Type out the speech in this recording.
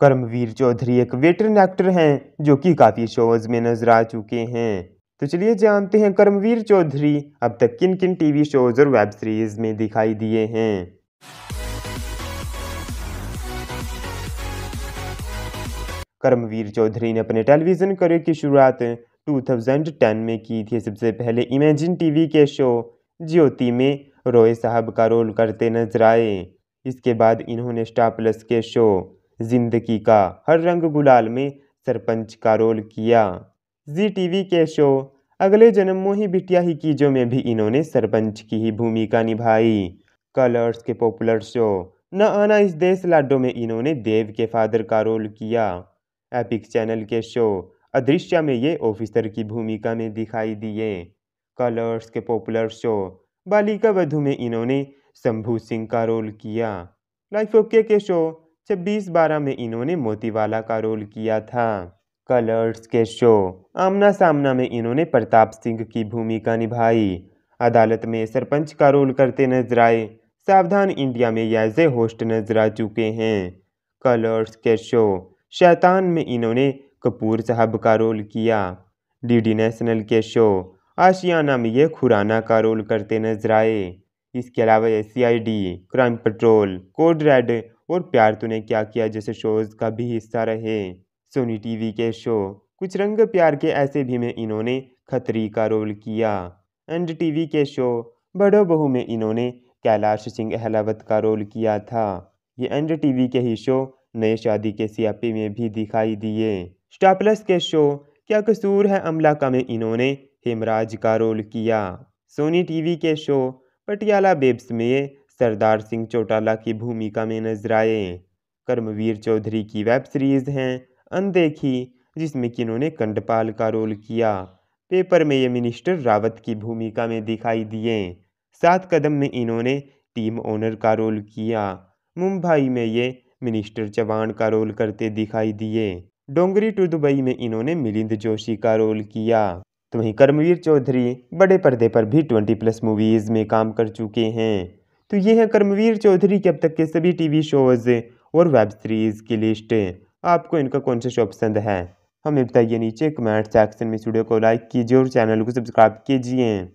कर्मवीर चौधरी एक veteran actor हैं जो कि काफ़ी शोज में नजर आ चुके हैं तो चलिए जानते हैं कर्मवीर चौधरी अब तक किन किन टीवी शोज और वेब सीरीज में दिखाई दिए हैं कर्मवीर चौधरी ने अपने टेलीविज़न करियर की शुरुआत 2010 में की थी सबसे पहले इमेजिन टीवी के शो ज्योति में रोय साहब का रोल करते नजर आए इसके बाद इन्होंने स्टार प्लस के शो जिंदगी का हर रंग गुलाल में सरपंच का रोल किया जी टीवी के शो अगले जन्म ही बिटिया ही कीजों में भी इन्होंने सरपंच की ही भूमिका निभाई कलर्स के पॉपुलर शो न आना इस देश लाडो में इन्होंने देव के फादर का रोल किया एपिक चैनल के शो अदृश्य में ये ऑफिसर की भूमिका में दिखाई दिए कलर्स के पॉपुलर शो बालिका वधु में इन्होंने शंभू सिंह का रोल किया लाइफ ओके के शो छब्बीस बारह में इन्होंने मोतीवाला का रोल किया था कलर्स के शो आमना सामना में इन्होंने प्रताप सिंह की भूमिका निभाई अदालत में सरपंच का रोल करते नजर आए सावधान इंडिया में यह जे होस्ट नजर आ चुके हैं कलर्स के शो शैतान में इन्होंने कपूर साहब का रोल किया डीडी नेशनल के शो आशियाना में ये खुराना का रोल करते नजर आए इसके अलावा एस क्राइम पेट्रोल कोड रेड और प्यार तूने क्या किया जैसे शोज का भी हिस्सा रहे सोनी टीवी के शो कुछ रंग प्यार के ऐसे भी में इन्होंने खतरी का रोल किया एंड टीवी के शो बड़ो बहू में इन्होंने कैलाश सिंह अहलावत का रोल किया था ये एंड टीवी के ही शो नए शादी के सियापी में भी दिखाई दिए स्टाप्लस के शो क्या कसूर है अमला का में इन्होंने हेमराज का रोल किया सोनी टीवी के शो पटियाला बेब्स में सरदार सिंह चौटाला की भूमिका में नजर आए कर्मवीर चौधरी की वेब सीरीज़ हैं अनदेखी जिसमें कि इन्होंने कंडपाल का रोल किया पेपर में ये मिनिस्टर रावत की भूमिका में दिखाई दिए सात कदम में इन्होंने टीम ओनर का रोल किया मुंबई में ये मिनिस्टर चौहान का रोल करते दिखाई दिए डोंगरी टू दुबई में इन्होंने मिलिंद जोशी का रोल किया तो वहीं कर्मवीर चौधरी बड़े पर्दे पर भी ट्वेंटी प्लस मूवीज़ में काम कर चुके हैं तो ये है कर्मवीर चौधरी के अब तक के सभी टीवी शोज़ और वेब सीरीज़ की लिस्ट आपको इनका कौन सा शो पसंद है हमें बताइए नीचे कमेंट सेक्शन में स्टूडियो को लाइक कीजिए और चैनल को सब्सक्राइब कीजिए